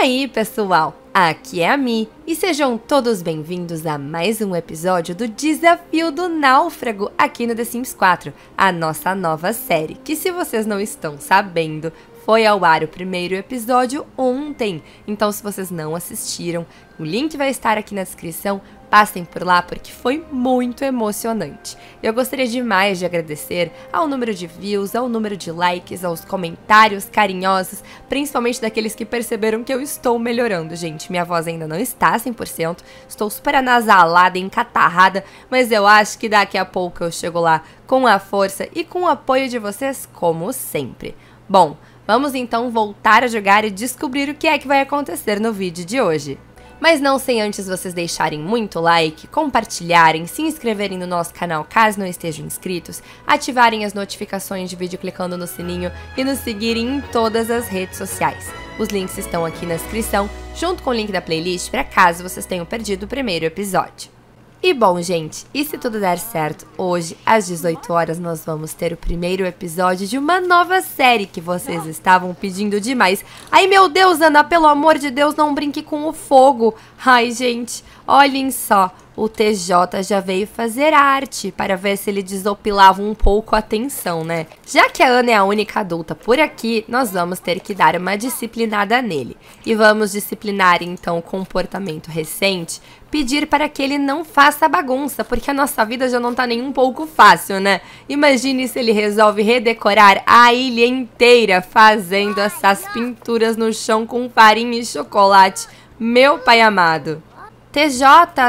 aí, pessoal? Aqui é a Mi e sejam todos bem-vindos a mais um episódio do Desafio do Náufrago aqui no The Sims 4, a nossa nova série, que se vocês não estão sabendo, foi ao ar o primeiro episódio ontem, então se vocês não assistiram, o link vai estar aqui na descrição. Passem por lá porque foi muito emocionante. Eu gostaria demais de agradecer ao número de views, ao número de likes, aos comentários carinhosos, principalmente daqueles que perceberam que eu estou melhorando, gente. Minha voz ainda não está 100%, estou super anasalada, encatarrada, mas eu acho que daqui a pouco eu chego lá com a força e com o apoio de vocês, como sempre. Bom, Vamos então voltar a jogar e descobrir o que é que vai acontecer no vídeo de hoje. Mas não sem antes vocês deixarem muito like, compartilharem, se inscreverem no nosso canal caso não estejam inscritos, ativarem as notificações de vídeo clicando no sininho e nos seguirem em todas as redes sociais. Os links estão aqui na descrição, junto com o link da playlist para caso vocês tenham perdido o primeiro episódio. E bom, gente, e se tudo der certo, hoje às 18 horas nós vamos ter o primeiro episódio de uma nova série que vocês estavam pedindo demais. Ai, meu Deus, Ana, pelo amor de Deus, não brinque com o fogo. Ai, gente, olhem só, o TJ já veio fazer arte para ver se ele desopilava um pouco a tensão, né? Já que a Ana é a única adulta por aqui, nós vamos ter que dar uma disciplinada nele. E vamos disciplinar então o comportamento recente pedir para que ele não faça bagunça, porque a nossa vida já não tá nem um pouco fácil, né? Imagine se ele resolve redecorar a ilha inteira fazendo essas pinturas no chão com farinha e chocolate. Meu pai amado. TJ,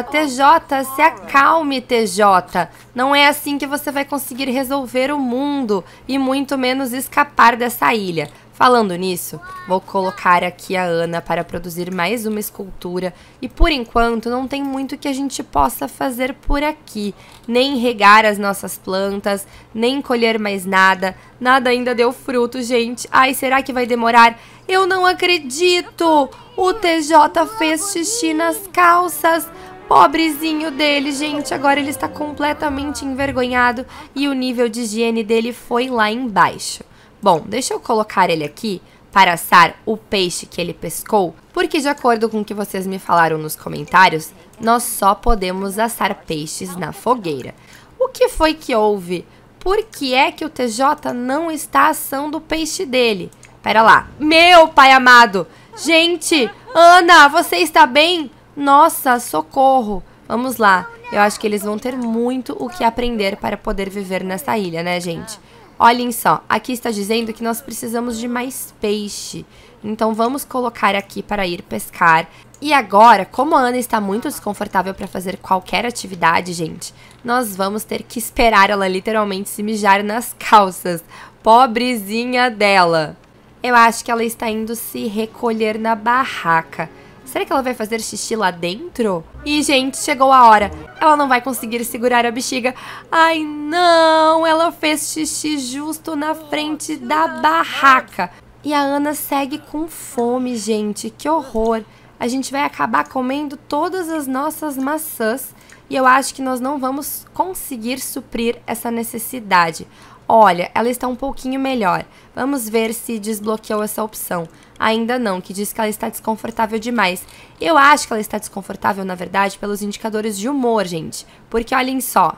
TJ, se acalme, TJ. Não é assim que você vai conseguir resolver o mundo e muito menos escapar dessa ilha. Falando nisso, vou colocar aqui a Ana para produzir mais uma escultura e por enquanto não tem muito que a gente possa fazer por aqui, nem regar as nossas plantas, nem colher mais nada, nada ainda deu fruto, gente. Ai, será que vai demorar? Eu não acredito! O TJ fez xixi nas calças! Pobrezinho dele, gente. Agora ele está completamente envergonhado e o nível de higiene dele foi lá embaixo. Bom, deixa eu colocar ele aqui para assar o peixe que ele pescou, porque de acordo com o que vocês me falaram nos comentários, nós só podemos assar peixes na fogueira. O que foi que houve? Por que é que o TJ não está assando o peixe dele? Pera lá. Meu pai amado! Gente! Ana, você está bem? Nossa, socorro! Vamos lá. Eu acho que eles vão ter muito o que aprender para poder viver nessa ilha, né, gente? Olhem só, aqui está dizendo que nós precisamos de mais peixe. Então vamos colocar aqui para ir pescar. E agora, como a Ana está muito desconfortável para fazer qualquer atividade, gente, nós vamos ter que esperar ela literalmente se mijar nas calças. Pobrezinha dela. Eu acho que ela está indo se recolher na barraca. Será que ela vai fazer xixi lá dentro? E, gente, chegou a hora. Ela não vai conseguir segurar a bexiga. Ai, não! Ela fez xixi justo na frente da barraca. E a Ana segue com fome, gente. Que horror! A gente vai acabar comendo todas as nossas maçãs e eu acho que nós não vamos conseguir suprir essa necessidade. Olha, ela está um pouquinho melhor. Vamos ver se desbloqueou essa opção. Ainda não, que diz que ela está desconfortável demais. Eu acho que ela está desconfortável, na verdade, pelos indicadores de humor, gente. Porque olhem só.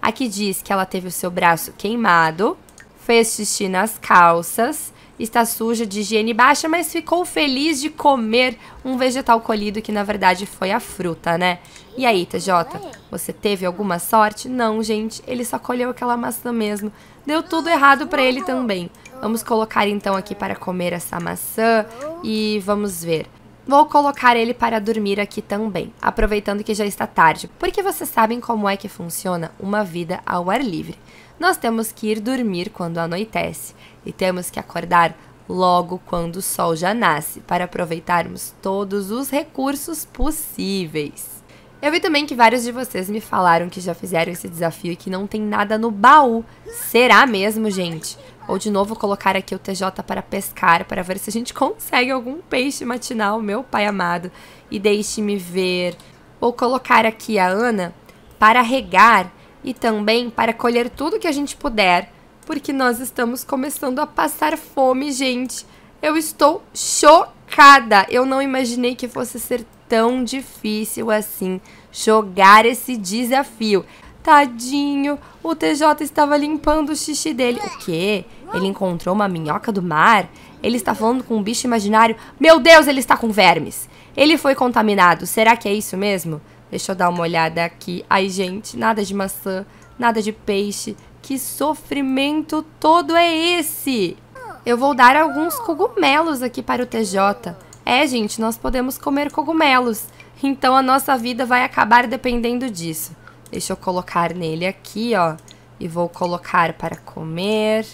Aqui diz que ela teve o seu braço queimado, fez xixi nas calças, está suja de higiene baixa, mas ficou feliz de comer um vegetal colhido que na verdade foi a fruta, né? E aí, TJ, você teve alguma sorte? Não, gente, ele só colheu aquela maçã mesmo. Deu tudo errado para ele também. Vamos colocar então aqui para comer essa maçã e vamos ver. Vou colocar ele para dormir aqui também, aproveitando que já está tarde, porque vocês sabem como é que funciona uma vida ao ar livre. Nós temos que ir dormir quando anoitece e temos que acordar logo quando o sol já nasce para aproveitarmos todos os recursos possíveis. Eu vi também que vários de vocês me falaram que já fizeram esse desafio e que não tem nada no baú. Será mesmo, gente? Ou de novo colocar aqui o TJ para pescar, para ver se a gente consegue algum peixe matinal, meu pai amado. E deixe-me ver. Ou colocar aqui a Ana para regar e também para colher tudo que a gente puder, porque nós estamos começando a passar fome, gente. Eu estou chocada. Eu não imaginei que fosse ser tão difícil assim jogar esse desafio. Tadinho, o TJ estava limpando o xixi dele. O quê? Ele encontrou uma minhoca do mar? Ele está falando com um bicho imaginário? Meu Deus, ele está com vermes! Ele foi contaminado, será que é isso mesmo? Deixa eu dar uma olhada aqui. Ai, gente, nada de maçã, nada de peixe. Que sofrimento todo é esse? Eu vou dar alguns cogumelos aqui para o TJ. É, gente, nós podemos comer cogumelos, então a nossa vida vai acabar dependendo disso. Deixa eu colocar nele aqui, ó, e vou colocar para comer,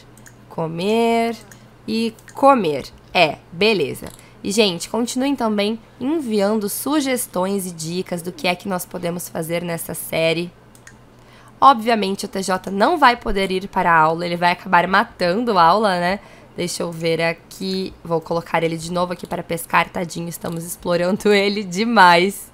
comer e comer. É, beleza. E, gente, continuem também enviando sugestões e dicas do que é que nós podemos fazer nessa série. Obviamente, o TJ não vai poder ir para a aula, ele vai acabar matando a aula, né? Deixa eu ver aqui. Vou colocar ele de novo aqui para pescar. Tadinho, estamos explorando ele demais.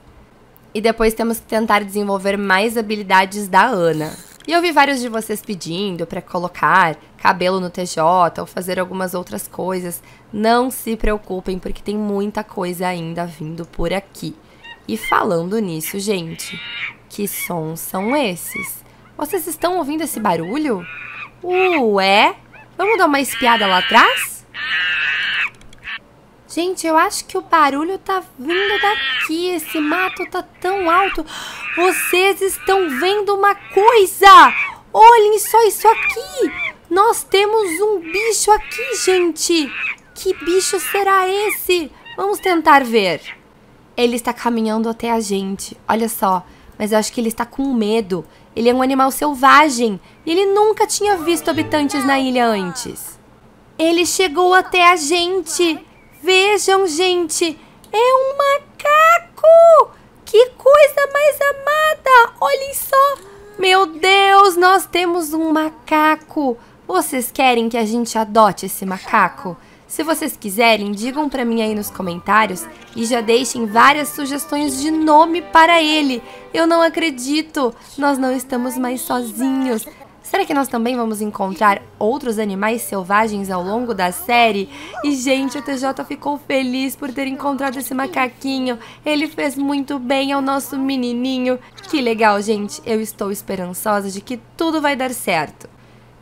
E depois temos que tentar desenvolver mais habilidades da Ana. E eu vi vários de vocês pedindo para colocar cabelo no TJ ou fazer algumas outras coisas. Não se preocupem, porque tem muita coisa ainda vindo por aqui. E falando nisso, gente, que sons são esses? Vocês estão ouvindo esse barulho? Ué, Vamos dar uma espiada lá atrás? Gente, eu acho que o barulho tá vindo daqui. Esse mato tá tão alto. Vocês estão vendo uma coisa! Olhem só isso aqui! Nós temos um bicho aqui, gente! Que bicho será esse? Vamos tentar ver. Ele está caminhando até a gente. Olha só. Mas eu acho que ele está com medo. Ele é um animal selvagem e ele nunca tinha visto habitantes na ilha antes. Ele chegou até a gente. Vejam, gente, é um macaco! Que coisa mais amada! Olhem só! Meu Deus, nós temos um macaco! Vocês querem que a gente adote esse macaco? Se vocês quiserem, digam para mim aí nos comentários e já deixem várias sugestões de nome para ele. Eu não acredito, nós não estamos mais sozinhos. Será que nós também vamos encontrar outros animais selvagens ao longo da série? E, gente, o TJ ficou feliz por ter encontrado esse macaquinho. Ele fez muito bem ao nosso menininho. Que legal, gente. Eu estou esperançosa de que tudo vai dar certo.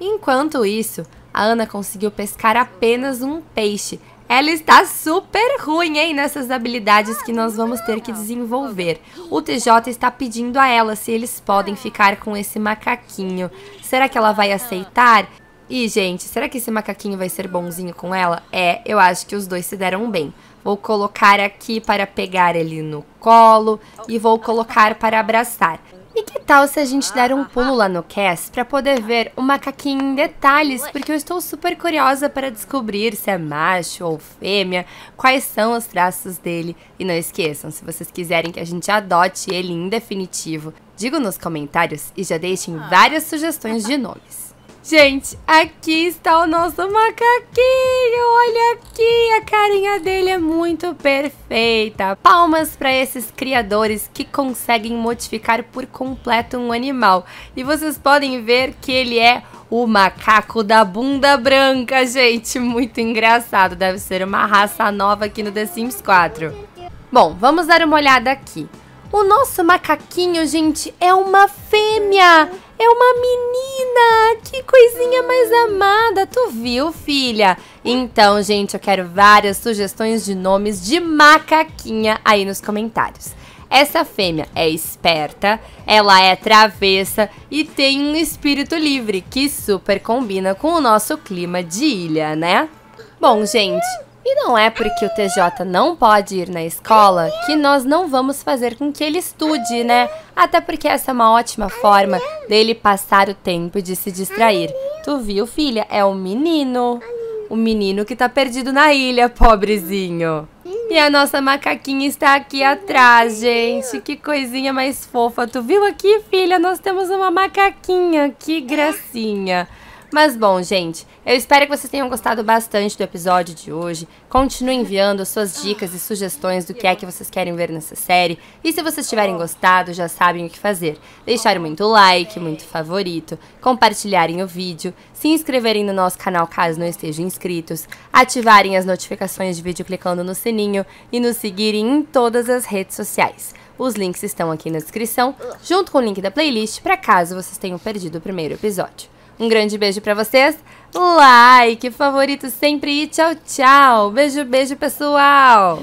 Enquanto isso, a Ana conseguiu pescar apenas um peixe. Ela está super ruim, hein, nessas habilidades que nós vamos ter que desenvolver. O TJ está pedindo a ela se eles podem ficar com esse macaquinho. Será que ela vai aceitar? E, gente, será que esse macaquinho vai ser bonzinho com ela? É, eu acho que os dois se deram bem. Vou colocar aqui para pegar ele no colo e vou colocar para abraçar. E que tal se a gente der um pulo lá no Cass para poder ver o macaquinho em detalhes, porque eu estou super curiosa para descobrir se é macho ou fêmea, quais são os traços dele. E não esqueçam, se vocês quiserem que a gente adote ele em definitivo, digam nos comentários e já deixem várias sugestões de nomes. Gente, aqui está o nosso macaquinho. Olha aqui, a carinha dele é muito perfeita. Palmas para esses criadores que conseguem modificar por completo um animal. E vocês podem ver que ele é o macaco da bunda branca, gente. Muito engraçado. Deve ser uma raça nova aqui no The Sims 4. Bom, vamos dar uma olhada aqui. O nosso macaquinho, gente, é uma fêmea! É uma menina! Que coisinha mais amada! Tu viu, filha? Então, gente, eu quero várias sugestões de nomes de macaquinha aí nos comentários. Essa fêmea é esperta, ela é travessa e tem um espírito livre que super combina com o nosso clima de ilha, né? Bom, gente, e não é porque o TJ não pode ir na escola que nós não vamos fazer com que ele estude, né? Até porque essa é uma ótima forma dele passar o tempo de se distrair. Tu viu, filha? É o um menino. O menino que tá perdido na ilha, pobrezinho. E a nossa macaquinha está aqui atrás, gente. Que coisinha mais fofa. Tu viu aqui, filha? Nós temos uma macaquinha. Que gracinha. Mas bom, gente, eu espero que vocês tenham gostado bastante do episódio de hoje. Continuem enviando suas dicas e sugestões do que é que vocês querem ver nessa série. E se vocês tiverem gostado, já sabem o que fazer. Deixar muito like, muito favorito, compartilharem o vídeo, se inscreverem no nosso canal caso não estejam inscritos, ativarem as notificações de vídeo clicando no sininho e nos seguirem em todas as redes sociais. Os links estão aqui na descrição, junto com o link da playlist para caso vocês tenham perdido o primeiro episódio. Um grande beijo para vocês, like, favorito sempre e tchau, tchau. Beijo, beijo, pessoal.